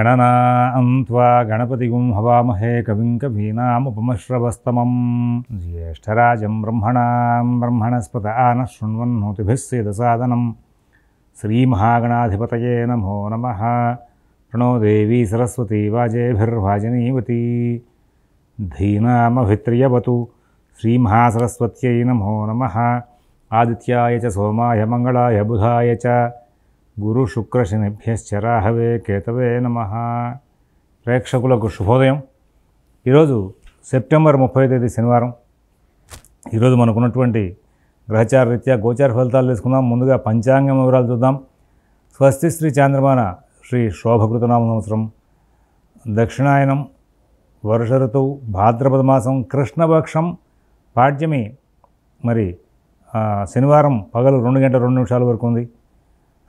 गणनां त्वा गणपतिगुं हवामहे कविं कवीनामुपमश्रवस्तमं ज्येष्ठराजं ब्रह्मणस्पत आनः शृण्वन्नोतिभिः सेदसादनं श्रीमहागणाधिपतये नमो नम प्रणोदेवी देवी सरस्वती वाजेभिर्वाजनीवती धीनामभित्र्यवतु श्रीमहासरस्वत्यै नमो नम आदित्याय सोमाय मंगलाय बुधा च గురుశుక్రశనిభ్యశ్చరాహవే కేతవే నమ ప్రేక్షకులకు శుభోదయం ఈరోజు సెప్టెంబర్ ముప్పై తేదీ శనివారం ఈరోజు మనకున్నటువంటి గ్రహచార రీత్యా గోచార ఫలితాలు తీసుకుందాం ముందుగా పంచాంగం వివరాలు చూద్దాం స్వస్తి శ్రీ చాంద్రమాన శ్రీ శోభకృతనామ సంవత్సరం దక్షిణాయనం వర్ష ఋతువు భాద్రపద మాసం కృష్ణపక్షం పాడ్యమి మరి శనివారం పగలు రెండు గంటల రెండు నిమిషాల వరకు ఉంది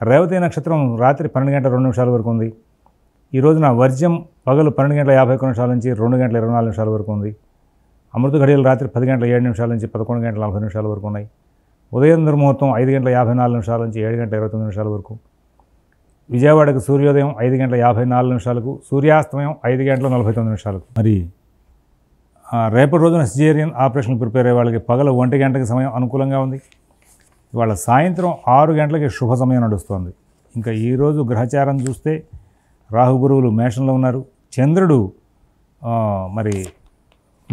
రేవతి నక్షత్రం రాత్రి పన్నెండు గంటల రెండు నిమిషాల వరకు ఉంది ఈ రోజున వర్జ్యం పగలు పన్నెండు గంటల యాభై ఒక్క నిమిషాల నుంచి రెండు గంటల ఇరవై నాలుగు నిమిషాల వరకు ఉంది అమృత ఘడియలు రాత్రి పది గంటల ఏడు నిమిషాల నుంచి పదకొండు గంటల నలభై నిమిషాల వరకు ఉన్నాయి ఉదయం దుర్ముహూర్తం ఐదు గంటల యాభై నాలుగు నిమిషాల నుంచి ఏడు గంటల ఇరవై తొమ్మిది నిమిషాల వరకు విజయవాడకు సూర్యోదయం ఐదు గంటల యాభై నాలుగు నిమిషాలకు సూర్యాస్తమయం ఐదు గంటల నలభై తొమ్మిది నిమిషాలకు మరి రేపటి రోజున సిజేరియన్ ఆపరేషన్ ప్రిపేర్ అయ్యే వాళ్ళకి పగల ఒంటి గంటకి సమయం అనుకూలంగా ఉంది ఇవాళ సాయంత్రం ఆరు గంటలకి శుభ సమయం నడుస్తోంది ఇంకా ఈరోజు గ్రహచారం చూస్తే రాహుగురువులు మేషంలో ఉన్నారు చంద్రుడు మరి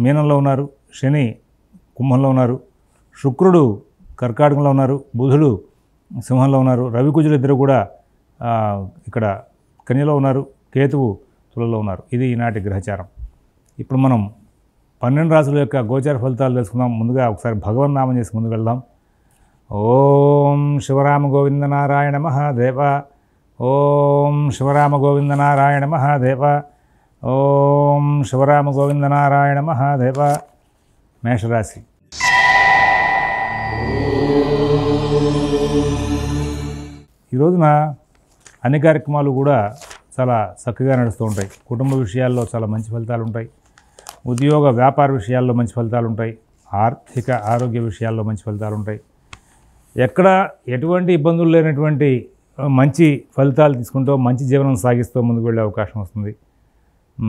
మీనంలో ఉన్నారు శని కుంభంలో ఉన్నారు శుక్రుడు కర్కాటకంలో ఉన్నారు బుధుడు సింహంలో ఉన్నారు రవికుజులు ఇద్దరు కూడా ఇక్కడ కన్యలో ఉన్నారు కేతువు తులలో ఉన్నారు ఇది ఈనాటి గ్రహచారం ఇప్పుడు మనం పన్నెండు రాసుల యొక్క గోచార ఫలితాలు తెలుసుకుందాం ముందుగా ఒకసారి భగవన్ నామం చేసి ముందుకు వెళ్దాం ఓం శివరామ గోవింద నారాయణ మహాదేవ ఓం శివరామ గోవింద నారాయణ మహాదేవ ఓం శివరామ గోవింద నారాయణ మహాదేవ మేషరాశి ఈ రోజున అన్ని కార్యక్రమాలు కూడా చాలా చక్కగా నడుస్తూ ఉంటాయి కుటుంబ విషయాల్లో చాలా మంచి ఫలితాలు ఉంటాయి ఉద్యోగ వ్యాపార విషయాల్లో మంచి ఫలితాలు ఉంటాయి ఆర్థిక ఆరోగ్య విషయాల్లో మంచి ఫలితాలు ఉంటాయి ఎక్కడ ఎటువంటి ఇబ్బందులు లేనటువంటి మంచి ఫలితాలు తీసుకుంటూ మంచి జీవనం సాగిస్తూ ముందుకు వెళ్ళే అవకాశం వస్తుంది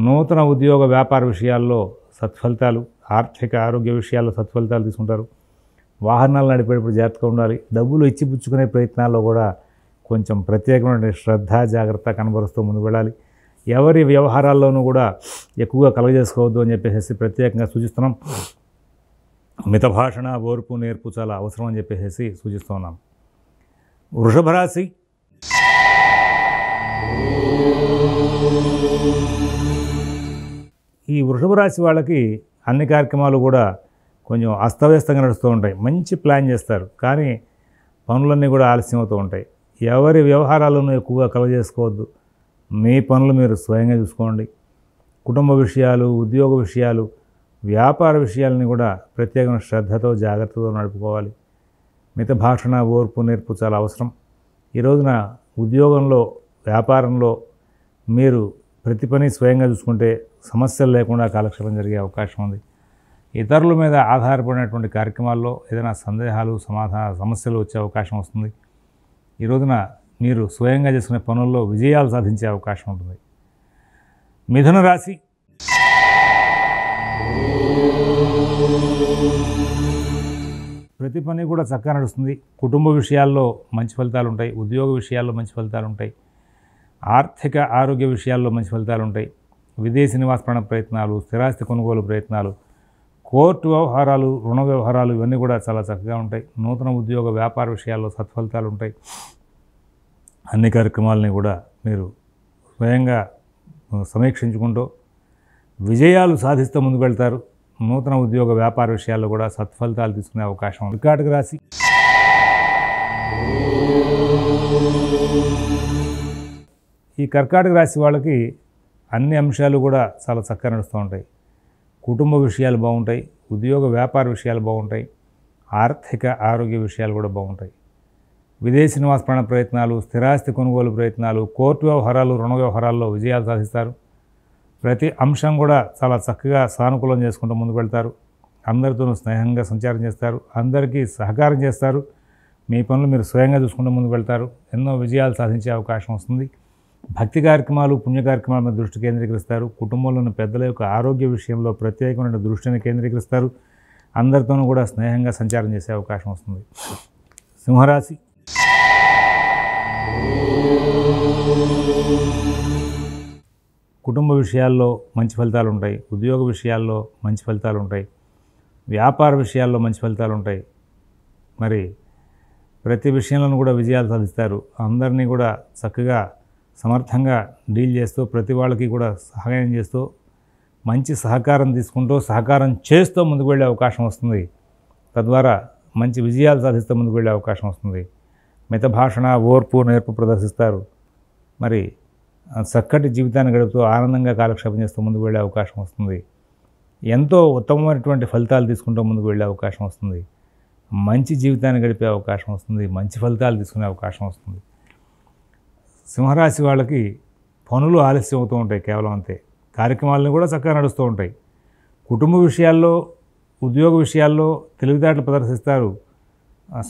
నూతన ఉద్యోగ వ్యాపార విషయాల్లో సత్ఫలితాలు ఆర్థిక ఆరోగ్య విషయాల్లో సత్ఫలితాలు తీసుకుంటారు వాహనాలు నడిపేటప్పుడు జాగ్రత్తగా ఉండాలి డబ్బులు ఇచ్చిపుచ్చుకునే ప్రయత్నాల్లో కూడా కొంచెం ప్రత్యేకమైన శ్రద్ధ జాగ్రత్త కనబరుస్తూ ముందుకు వెళ్ళాలి ఎవరి వ్యవహారాల్లోనూ కూడా ఎక్కువగా కలగజేసుకోవద్దు అని చెప్పేసి ప్రత్యేకంగా సూచిస్తున్నాం మిత భాషణ ఓర్పు నేర్పు చాలా అవసరం అని చెప్పేసి సూచిస్తూ ఉన్నాం వృషభ రాశి ఈ వృషభ రాశి వాళ్ళకి అన్ని కార్యక్రమాలు కూడా కొంచెం అస్తవ్యస్తంగా నడుస్తూ ఉంటాయి మంచి ప్లాన్ చేస్తారు కానీ పనులన్నీ కూడా ఆలస్యం అవుతూ ఉంటాయి ఎవరి వ్యవహారాలను ఎక్కువగా కలవ చేసుకోవద్దు మీ పనులు మీరు స్వయంగా చూసుకోండి కుటుంబ విషయాలు ఉద్యోగ విషయాలు వ్యాపార విషయాలని కూడా ప్రత్యేకమైన శ్రద్ధతో జాగ్రత్తతో నడుపుకోవాలి మిత భాషణ ఓర్పు నేర్పు చాలా అవసరం ఈ రోజున ఉద్యోగంలో వ్యాపారంలో మీరు ప్రతి పని స్వయంగా చూసుకుంటే సమస్యలు లేకుండా కాలక్షేపం జరిగే అవకాశం ఉంది ఇతరుల మీద ఆధారపడినటువంటి కార్యక్రమాల్లో ఏదైనా సందేహాలు సమాధాన సమస్యలు వచ్చే అవకాశం వస్తుంది ఈరోజున మీరు స్వయంగా చేసుకునే పనుల్లో విజయాలు సాధించే అవకాశం ఉంటుంది మిథున రాశి ప్రతి పని కూడా చక్కగా నడుస్తుంది కుటుంబ విషయాల్లో మంచి ఫలితాలు ఉంటాయి ఉద్యోగ విషయాల్లో మంచి ఫలితాలు ఉంటాయి ఆర్థిక ఆరోగ్య విషయాల్లో మంచి ఫలితాలు ఉంటాయి విదేశీ నివాసపరణ ప్రయత్నాలు స్థిరాస్తి కొనుగోలు ప్రయత్నాలు కోర్టు వ్యవహారాలు రుణ వ్యవహారాలు ఇవన్నీ కూడా చాలా చక్కగా ఉంటాయి నూతన ఉద్యోగ వ్యాపార విషయాల్లో సత్ఫలితాలు ఉంటాయి అన్ని కార్యక్రమాలని కూడా మీరు స్వయంగా సమీక్షించుకుంటూ విజయాలు సాధిస్తూ ముందుకు వెళ్తారు నూతన ఉద్యోగ వ్యాపార విషయాల్లో కూడా సత్ఫలితాలు తీసుకునే అవకాశం ఉంది కర్కాటక రాశి ఈ కర్కాటక రాశి వాళ్ళకి అన్ని అంశాలు కూడా చాలా చక్కగా నడుస్తూ ఉంటాయి కుటుంబ విషయాలు బాగుంటాయి ఉద్యోగ వ్యాపార విషయాలు బాగుంటాయి ఆర్థిక ఆరోగ్య విషయాలు కూడా బాగుంటాయి విదేశీ నివాస ప్రయత్నాలు స్థిరాస్తి కొనుగోలు ప్రయత్నాలు కోర్టు వ్యవహారాలు రుణ వ్యవహారాల్లో విజయాలు సాధిస్తారు ప్రతి అంశం కూడా చాలా చక్కగా సానుకూలం చేసుకుంటూ ముందుకు వెళ్తారు అందరితోనూ స్నేహంగా సంచారం చేస్తారు అందరికీ సహకారం చేస్తారు మీ పనులు మీరు స్వయంగా చూసుకుంటూ ముందుకు వెళ్తారు ఎన్నో విజయాలు సాధించే అవకాశం వస్తుంది భక్తి కార్యక్రమాలు పుణ్య కార్యక్రమాల మీద దృష్టి కేంద్రీకరిస్తారు కుటుంబంలోని పెద్దల యొక్క ఆరోగ్య విషయంలో ప్రత్యేకమైన దృష్టిని కేంద్రీకరిస్తారు అందరితోనూ కూడా స్నేహంగా సంచారం చేసే అవకాశం వస్తుంది సింహరాశి కుటుంబ విషయాల్లో మంచి ఫలితాలు ఉంటాయి ఉద్యోగ విషయాల్లో మంచి ఫలితాలు ఉంటాయి వ్యాపార విషయాల్లో మంచి ఫలితాలు ఉంటాయి మరి ప్రతి విషయంలోనూ కూడా విజయాలు సాధిస్తారు అందరినీ కూడా చక్కగా సమర్థంగా డీల్ చేస్తూ ప్రతి వాళ్ళకి కూడా సహాయం చేస్తూ మంచి సహకారం తీసుకుంటూ సహకారం చేస్తూ ముందుకు వెళ్ళే అవకాశం వస్తుంది తద్వారా మంచి విజయాలు సాధిస్తూ ముందుకు వెళ్ళే అవకాశం వస్తుంది మిత భాషణ ఓర్పు నేర్పు ప్రదర్శిస్తారు మరి చక్కటి జీవితాన్ని గడుపుతూ ఆనందంగా కాలక్షేపం చేస్తూ ముందుకు వెళ్ళే అవకాశం వస్తుంది ఎంతో ఉత్తమమైనటువంటి ఫలితాలు తీసుకుంటూ ముందుకు వెళ్ళే అవకాశం వస్తుంది మంచి జీవితాన్ని గడిపే అవకాశం వస్తుంది మంచి ఫలితాలు తీసుకునే అవకాశం వస్తుంది సింహరాశి వాళ్ళకి పనులు ఆలస్యం అవుతూ ఉంటాయి కేవలం అంతే కార్యక్రమాలను కూడా చక్కగా నడుస్తూ ఉంటాయి కుటుంబ విషయాల్లో ఉద్యోగ విషయాల్లో తెలివితేటలు ప్రదర్శిస్తారు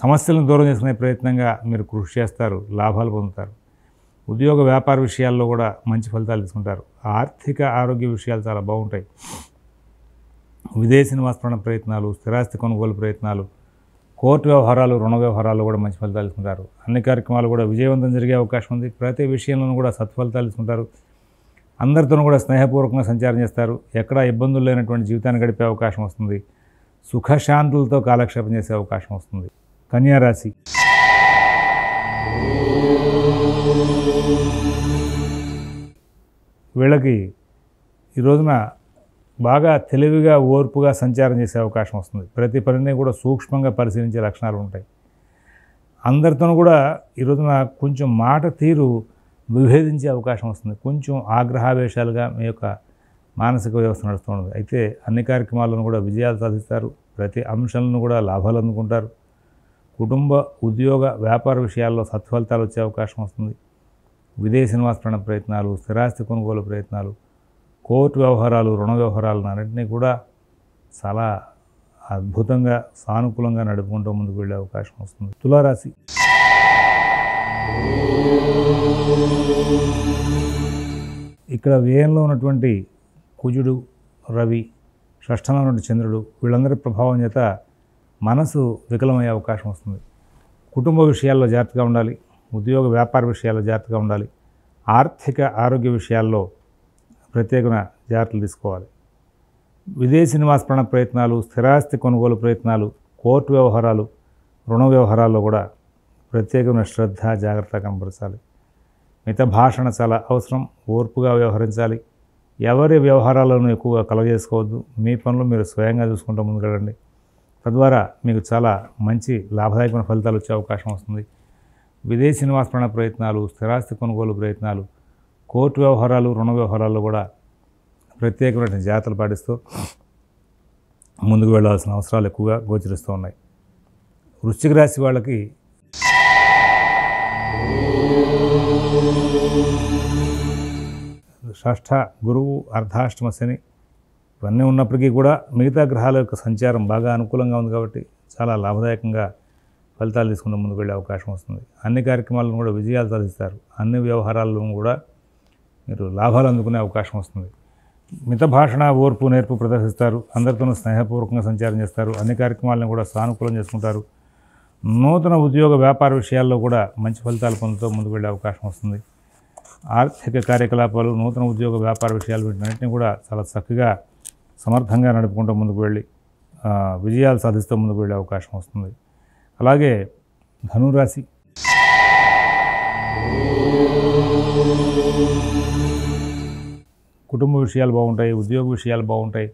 సమస్యలను దూరం చేసుకునే ప్రయత్నంగా మీరు కృషి చేస్తారు లాభాలు పొందుతారు ఉద్యోగ వ్యాపార విషయాల్లో కూడా మంచి ఫలితాలు తీసుకుంటారు ఆర్థిక ఆరోగ్య విషయాలు చాలా బాగుంటాయి విదేశీ నివాసపరణ ప్రయత్నాలు స్థిరాస్తి కొనుగోలు ప్రయత్నాలు కోర్టు వ్యవహారాలు రుణ వ్యవహారాలు కూడా మంచి ఫలితాలు తీసుకుంటారు అన్ని కార్యక్రమాలు కూడా విజయవంతం జరిగే అవకాశం ఉంది ప్రతి విషయంలోనూ కూడా సత్ఫలితాలు తీసుకుంటారు అందరితోనూ కూడా స్నేహపూర్వకంగా సంచారం చేస్తారు ఎక్కడా ఇబ్బందులు లేనటువంటి జీవితాన్ని గడిపే అవకాశం వస్తుంది సుఖశాంతులతో కాలక్షేపం చేసే అవకాశం వస్తుంది కన్యారాశి వీళ్ళకి ఈ రోజున బాగా తెలివిగా ఓర్పుగా సంచారం చేసే అవకాశం వస్తుంది ప్రతి పనిని కూడా సూక్ష్మంగా పరిశీలించే లక్షణాలు ఉంటాయి అందరితోనూ కూడా ఈ రోజున కొంచెం మాట తీరు విభేదించే అవకాశం వస్తుంది కొంచెం ఆగ్రహావేశాలుగా మీ యొక్క మానసిక వ్యవస్థ నడుస్తుంది అయితే అన్ని కార్యక్రమాలను కూడా విజయాలు సాధిస్తారు ప్రతి అంశాలను కూడా లాభాలు అందుకుంటారు కుటుంబ ఉద్యోగ వ్యాపార విషయాల్లో సత్ఫలితాలు వచ్చే అవకాశం వస్తుంది విదేశీ నివాసరణ ప్రయత్నాలు స్థిరాస్తి కొనుగోలు ప్రయత్నాలు కోర్టు వ్యవహారాలు రుణ వ్యవహారాలు అన్నింటినీ కూడా చాలా అద్భుతంగా సానుకూలంగా నడుపుకుంటూ ముందుకు వెళ్ళే అవకాశం వస్తుంది తులారాశి ఇక్కడ వ్యయంలో ఉన్నటువంటి కుజుడు రవి షష్టంలో ఉన్న చంద్రుడు వీళ్ళందరి ప్రభావం చేత మనసు వికలమయ్యే అవకాశం వస్తుంది కుటుంబ విషయాల్లో జాగ్రత్తగా ఉండాలి ఉద్యోగ వ్యాపార విషయాల్లో జాగ్రత్తగా ఉండాలి ఆర్థిక ఆరోగ్య విషయాల్లో ప్రత్యేకమైన జాగ్రత్తలు తీసుకోవాలి విదేశీ నివాసపరణ ప్రయత్నాలు స్థిరాస్తి కొనుగోలు ప్రయత్నాలు కోర్టు వ్యవహారాలు రుణ వ్యవహారాల్లో కూడా ప్రత్యేకమైన శ్రద్ధ జాగ్రత్త కనబరచాలి మిత భాషణ చాలా అవసరం ఓర్పుగా వ్యవహరించాలి ఎవరి వ్యవహారాలను ఎక్కువగా కలగజేసుకోవద్దు మీ పనులు మీరు స్వయంగా చూసుకుంటూ ముందుకెళ్ళండి తద్వారా మీకు చాలా మంచి లాభదాయకమైన ఫలితాలు వచ్చే అవకాశం వస్తుంది విదేశీ నివాసపరణ ప్రయత్నాలు స్థిరాస్తి కొనుగోలు ప్రయత్నాలు కోర్టు వ్యవహారాలు రుణ వ్యవహారాల్లో కూడా ప్రత్యేకమైన జాతలు పాటిస్తూ ముందుకు వెళ్లాల్సిన అవసరాలు ఎక్కువగా గోచరిస్తూ ఉన్నాయి వృశ్చిక రాశి వాళ్ళకి షష్ఠ గురువు అర్ధాష్టమ శని ఇవన్నీ ఉన్నప్పటికీ కూడా మిగతా గ్రహాల యొక్క సంచారం బాగా అనుకూలంగా ఉంది కాబట్టి చాలా లాభదాయకంగా ఫలితాలు తీసుకుంటూ ముందుకు వెళ్ళే అవకాశం వస్తుంది అన్ని కార్యక్రమాలను కూడా విజయాలు సాధిస్తారు అన్ని వ్యవహారాల్లో కూడా మీరు లాభాలు అందుకునే అవకాశం వస్తుంది మిత భాషణ ఓర్పు నేర్పు ప్రదర్శిస్తారు అందరితోనూ స్నేహపూర్వకంగా సంచారం చేస్తారు అన్ని కార్యక్రమాలను కూడా సానుకూలం చేసుకుంటారు నూతన ఉద్యోగ వ్యాపార విషయాల్లో కూడా మంచి ఫలితాలు పొందుతూ ముందుకు వెళ్ళే అవకాశం వస్తుంది ఆర్థిక కార్యకలాపాలు నూతన ఉద్యోగ వ్యాపార విషయాలు వీటినన్నింటినీ కూడా చాలా చక్కగా సమర్థంగా నడుపుకుంటూ ముందుకు వెళ్ళి విజయాలు సాధిస్తూ ముందుకు వెళ్ళే అవకాశం వస్తుంది అలాగే ధనురాశి కుటుంబ విషయాలు బాగుంటాయి ఉద్యోగ విషయాలు బాగుంటాయి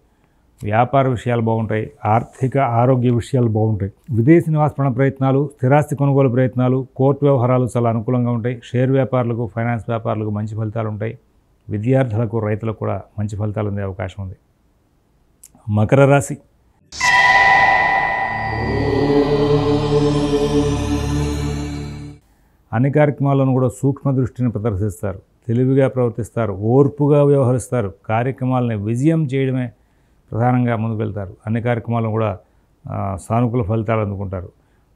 వ్యాపార విషయాలు బాగుంటాయి ఆర్థిక ఆరోగ్య విషయాలు బాగుంటాయి విదేశీ నివాసపణ ప్రయత్నాలు స్థిరాస్తి కొనుగోలు ప్రయత్నాలు కోర్టు వ్యవహారాలు చాలా అనుకూలంగా ఉంటాయి షేర్ వ్యాపారులకు ఫైనాన్స్ వ్యాపారులకు మంచి ఫలితాలు ఉంటాయి విద్యార్థులకు రైతులకు కూడా మంచి ఫలితాలు అందే అవకాశం ఉంది మకర రాశి అన్ని కార్యక్రమాలను కూడా సూక్ష్మ దృష్టిని ప్రదర్శిస్తారు తెలివిగా ప్రవర్తిస్తారు ఓర్పుగా వ్యవహరిస్తారు కార్యక్రమాలని విజయం చేయడమే ప్రధానంగా ముందుకు వెళ్తారు అన్ని కార్యక్రమాలను కూడా సానుకూల ఫలితాలు అందుకుంటారు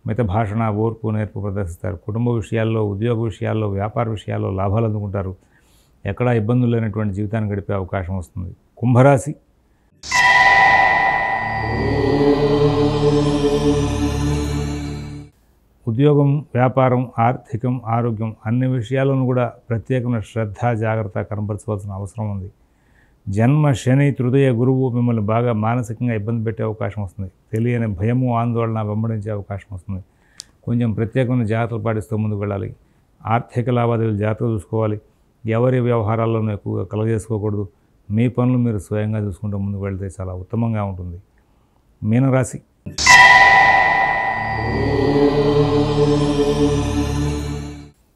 మిత భాషణ ఓర్పు నేర్పు ప్రదర్శిస్తారు కుటుంబ విషయాల్లో ఉద్యోగ విషయాల్లో వ్యాపార విషయాల్లో లాభాలు అందుకుంటారు ఎక్కడా ఇబ్బందులు లేనటువంటి జీవితాన్ని గడిపే అవకాశం వస్తుంది కుంభరాశి ఉద్యోగం వ్యాపారం ఆర్థికం ఆరోగ్యం అన్ని విషయాలను కూడా ప్రత్యేకమైన శ్రద్ధ జాగ్రత్త కనపరచవలసిన అవసరం ఉంది జన్మ శని తృదయ గురువు మిమ్మల్ని బాగా మానసికంగా ఇబ్బంది పెట్టే అవకాశం వస్తుంది తెలియని భయము ఆందోళన వెంబడించే అవకాశం వస్తుంది కొంచెం ప్రత్యేకమైన జాగ్రత్తలు పాటిస్తూ ముందుకు వెళ్ళాలి ఆర్థిక లావాదేవీలు జాగ్రత్తగా చూసుకోవాలి ఎవరి వ్యవహారాల్లోనూ ఎక్కువగా కలగజేసుకోకూడదు మీ పనులు మీరు స్వయంగా చూసుకుంటూ ముందుకు వెళ్తే చాలా ఉత్తమంగా ఉంటుంది మీనరాశి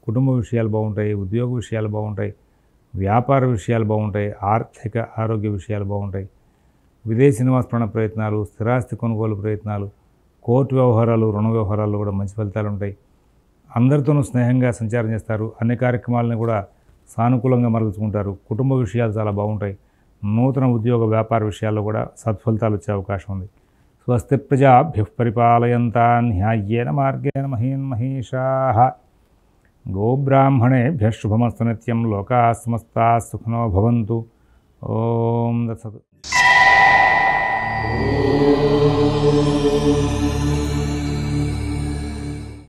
కుటుంబ విషయాలు బాగుంటాయి ఉద్యోగ విషయాలు బాగుంటాయి వ్యాపార విషయాలు బాగుంటాయి ఆర్థిక ఆరోగ్య విషయాలు బాగుంటాయి విదేశీ నివాసపణ ప్రయత్నాలు స్థిరాస్తి కొనుగోలు ప్రయత్నాలు కోర్టు వ్యవహారాలు రుణ వ్యవహారాలు కూడా మంచి ఫలితాలు ఉంటాయి అందరితోనూ స్నేహంగా సంచారం చేస్తారు అన్ని కార్యక్రమాలను కూడా సానుకూలంగా మరల్చుకుంటారు కుటుంబ విషయాలు చాలా బాగుంటాయి నూతన ఉద్యోగ వ్యాపార విషయాల్లో కూడా సత్ఫలితాలు వచ్చే అవకాశం ఉంది స్వస్తి ప్రజాభ్య పరిపాలయంతా న్యాయ్యేన మార్గేణ మహీన్ మహేషా गोब्राह्मणेभ्यः शुभमस्तनित्यं लोकाः समस्ताः सुखिनो भवन्तु ॐ दत्सत्